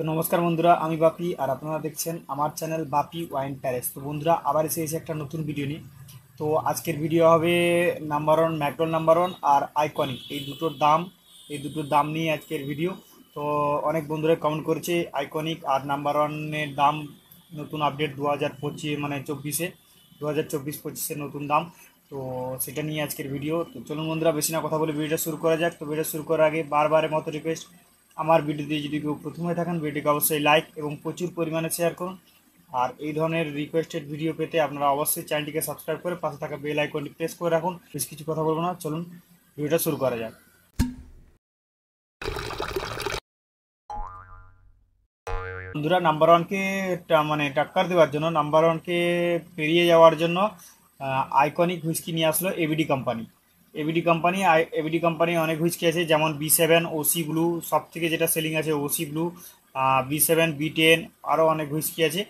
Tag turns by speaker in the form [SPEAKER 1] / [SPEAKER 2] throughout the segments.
[SPEAKER 1] তো নমস্কার বন্ধুরা আমি বাপি আর আপনারা দেখছেন আমার চ্যানেল বাপি ওয়াইন প্যারেস তো বন্ধুরা আবার এসে এসে একটা নতুন ভিডিও নিয়ে তো আজকের ভিডিও হবে number one McDowell number one আর আইকনিক এই দুটোর দাম এই দুটোর দাম নিয়ে আজকের ভিডিও তো অনেক বন্ধুরা কমেন্ট করেছে আইকনিক আর নাম্বার ওয়ানের দাম নতুন আপডেট দু হাজার পঁচিশ মানে চব্বিশে দু হাজার চব্বিশ পঁচিশে নতুন দাম তো সেটা নিয়ে আজকের ভিডিও তো চলুন বন্ধুরা বেশি না কথা বলে ভিডিওটা শুরু করা যাক তো ভিডিও শুরু করার আগে বারবারের মতো রিকোয়েস্ট আমার ভিডিওতে যদি কেউ প্রথমে থাকেন ভিডিওকে অবশ্যই লাইক এবং প্রচুর পরিমাণে শেয়ার করুন আর এই ধরনের রিকোয়েস্টেড ভিডিও পেতে আপনারা অবশ্যই চ্যানেলটিকে সাবস্ক্রাইব করে পাশে থাকা বেল আইকনটি প্রেস করে রাখুন বেশ কিছু কথা বলবো না চলুন ভিডিওটা শুরু করা যাক বন্ধুরা নাম্বার ওয়ানকে মানে টাক্কার দেওয়ার জন্য নাম্বার ওয়ানকে পেরিয়ে যাওয়ার জন্য আইকনিক হুইস্কি নিয়ে আসলো ABD company ABD company ABD company অনেক হুইস্কি আছে যেমন বি সেভেন ওসি ব্লু সব থেকে যেটা সেলিং আছে OC blue B seven B ten আরও অনেক হুইস্কি আছে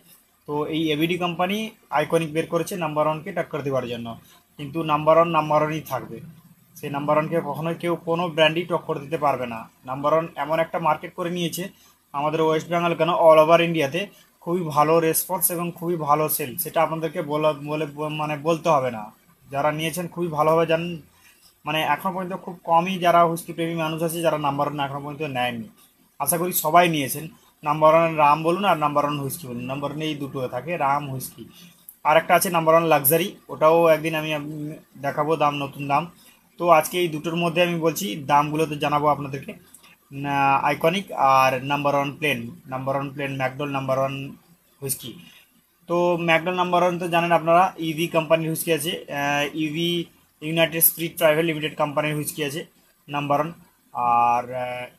[SPEAKER 1] তো এই এবিডি কোম্পানি আইকনিক বের করেছে নাম্বার ওয়ানকে টাক্কর দেওয়ার জন্য কিন্তু নাম্বার ওয়ান নাম্বার ওয়ানই থাকবে সেই নাম্বার ওয়ানকে কখনোই কেউ কোনো ব্র্যান্ডই টক্কর দিতে পারবে না নাম্বার ওয়ান এমন একটা মার্কেট করে নিয়েছে আমাদের ওয়েস্ট বেঙ্গল কেন অল ওভার ইন্ডিয়াতে খুবই ভালো রেসপন্স এবং খুবই ভালো সেল সেটা আপনাদেরকে বলে মানে বলতে হবে না যারা নিয়েছেন খুবই ভালোভাবে জান মানে এখন পর্যন্ত খুব কমই যারা হুস্কিপ্রেমী মানুষ আছে যারা নাম্বার ওয়ান এখনও পর্যন্ত নেয়নি আশা করি সবাই নিয়েছেন নাম্বার ওয়ান রাম বলুন আর নাম্বার ওয়ান হুইস্কি বলুন নাম্বার ওয়ান এই দুটো থাকে রাম হুইস্কি আর একটা আছে নাম্বার ওয়ান লাক্সারি ওটাও একদিন আমি দেখাবো দাম নতুন দাম তো আজকে এই দুটোর মধ্যে আমি বলছি দামগুলো তো জানাবো আপনাদেরকে আইকনিক আর number one plain number one plain McDowell number one whisky তো ম্যাকডোল নাম্বার ওয়ান তো জানেন আপনারা ইভি e কোম্পানির হুইস্কি আছে ইভি ইউনাইটেড স্পিরিট প্রাইভেট লিমিটেড কোম্পানির হুইস্কি আছে নাম্বার ওয়ান আর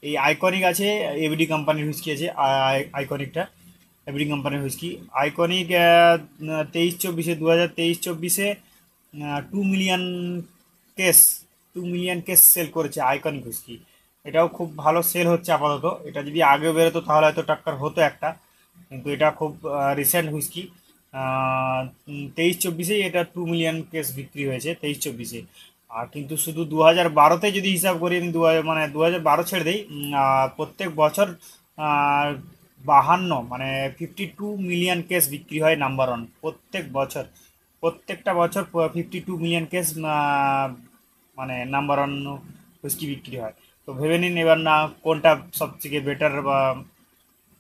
[SPEAKER 1] এই আইকনিক আছে এবিডি কোম্পানির হুইস্কি আছে আইকনিকটা এবিডি কোম্পানির হুইস্কি আইকনিক তেইশ চব্বিশে দু হাজার তেইশ চব্বিশে two million case two million case sell করেছে আইকনিক হুইস্কি এটাও খুব ভালো সেল হচ্ছে আপাতত এটা যদি আগে বেরোতো তাহলে হয়তো টাক্কার হতো একটা কিন্তু এটা খুব রিসেন্ট হুইস্কি তেইশ চব্বিশে এটা টু মিলিয়ন কেস বিক্রি হয়েছে তেইশ চব্বিশে আর কিন্তু শুধু দু হাজার বারোতে যদি হিসাব করি আমি দু মানে দু হাজার বারো ছেড়ে দিই প্রত্যেক বছর বাহান্ন মানে ফিফটি টু মিলিয়ন কেস বিক্রি হয় নাম্বার ওয়ান প্রত্যেক বছর প্রত্যেকটা বছর ফিফটি টু মিলিয়ন কেস মানে নাম্বার ওয়ান হুস্কি বিক্রি হয় তো ভেবে নিন এবার না কোনটা সবথেকে বেটার বা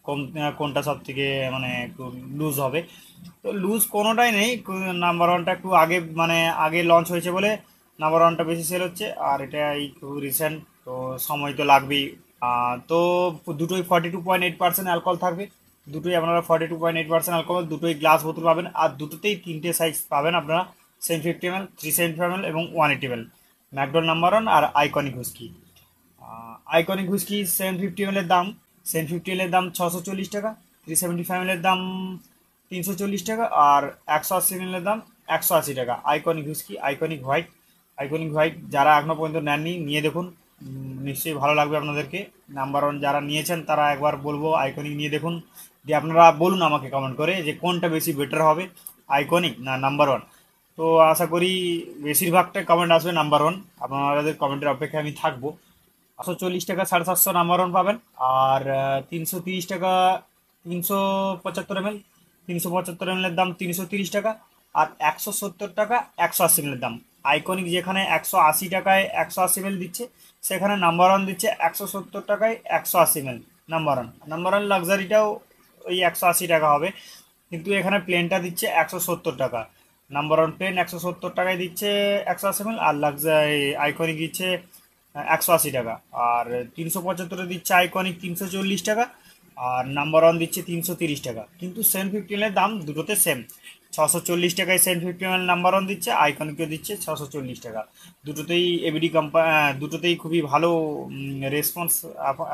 [SPEAKER 1] কোন কোনটা সব থেকে মানে একটু লুজ হবে তো লুজ কোনোটাই নেই নাম্বার ওয়ানটা একটু আগে মানে আগে লঞ্চ হয়েছে বলে নাম্বার ওয়ানটা বেশি সেল হচ্ছে আর এটা একটু রিসেন্ট তো সময় তো লাগবেই তো দুটোই forty two point eight percent alcohol থাকবে দুটোই আপনারা forty two point eight percent alcohol দুটোই গ্লাস বোতল পাবেন আর দুটোতেই তিনটে সাইজ পাবেন আপনারা seven fifty M L three ফিফ এম এল এবং one eighty L McDowell number one আর iconic whisky iconic whisky seven fifty M এলের দাম সেভেন ফিফটি এলের দাম ছশো চল্লিশ টাকা থ্রি সেভেন্টি ফাইভ এলের দাম তিনশো চল্লিশ টাকা আর একশো আশি এলের দাম একশো আশি টাকা iconic whisky iconic white iconic white যারা এখনও পর্যন্ত নেননি নিয়ে দেখুন নিশ্চয়ই ভালো লাগবে আপনাদেরকে নাম্বার ওয়ান যারা নিয়েছেন তারা একবার বলবো আইকনিক নিয়ে দেখুন দিয়ে আপনারা বলুন আমাকে কমেন্ট করে যে কোনটা বেশি বেটার হবে আইকনিক না নাম্বার ওয়ান তো আশা করি বেশিরভাগটা কমেন্ট আসবে নাম্বার ওয়ান আপনাদের কমেন্টের অপেক্ষায় আমি থাকবো পাঁচশো চল্লিশ টাকা সাড়ে সাতশো নাম্বার ওয়ান পাবেন আর তিনশো তিরিশ টাকা তিনশো পঁচাত্তর এমএল তিনশো পঁচাত্তর এমএলের দাম তিনশো তিরিশ টাকা আর একশো সত্তর টাকা একশো আশি এমএলের দাম আইকনিক যেখানে একশো আশি টাকায় একশো আশি এমএল দিচ্ছে সেখানে নাম্বার ওয়ান দিচ্ছে একশো সত্তর টাকায় একশো আশি ML number one number one লাক্সারিটাও ওই একশো আশি টাকা হবে কিন্তু এখানে প্লেনটা দিচ্ছে একশো সত্তর টাকা নাম্বার ওয়ান প্লেন একশো সত্তর টাকায় দিচ্ছে একশো আশি এমএল আর লাক্সারি আইকনিক দিচ্ছে একশো আশি টাকা আর তিনশো পঁচাত্তরে দিচ্ছে আইকনিক তিনশো চল্লিশ টাকা আর নাম্বার ওয়ান দিচ্ছে তিনশো তিরিশ টাকা কিন্তু সেন ফিফটিনের দাম দুটোতে সেম ছশো চল্লিশ টাকায় সেন ফিফটিনের নাম্বার ওয়ান দিচ্ছে আইকনিকও দিচ্ছে ছশো চল্লিশ টাকা দুটোতেই এবিডি কোম্পা দুটোতেই খুবই ভালো রেসপন্স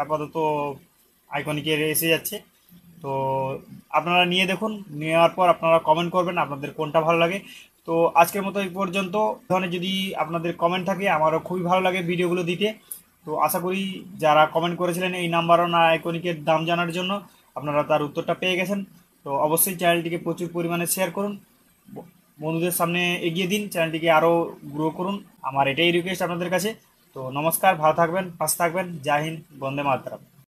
[SPEAKER 1] আপাতত আইকনিকের এসে যাচ্ছে তো আপনারা নিয়ে দেখুন নেওয়ার পর আপনারা কমেন্ট করবেন আপনাদের কোনটা ভালো লাগে তো আজকের মতো এই পর্যন্ত ধরনের যদি আপনাদের কমেন্ট থাকে আমারও খুবই ভালো লাগে ভিডিওগুলো দিতে তো আশা করি যারা কমেন্ট করেছিলেন এই নাম্বার না আইকনিকের দাম জানার জন্য আপনারা তার উত্তরটা পেয়ে গেছেন তো অবশ্যই চ্যানেলটিকে প্রচুর পরিমাণে শেয়ার করুন বন্ধুদের সামনে এগিয়ে দিন চ্যানেলটিকে আরও গ্রো করুন আমার এটাই রিকোয়েস্ট আপনাদের কাছে তো নমস্কার ভালো থাকবেন পাশে থাকবেন জয় হিন্দ বন্দে মাতরম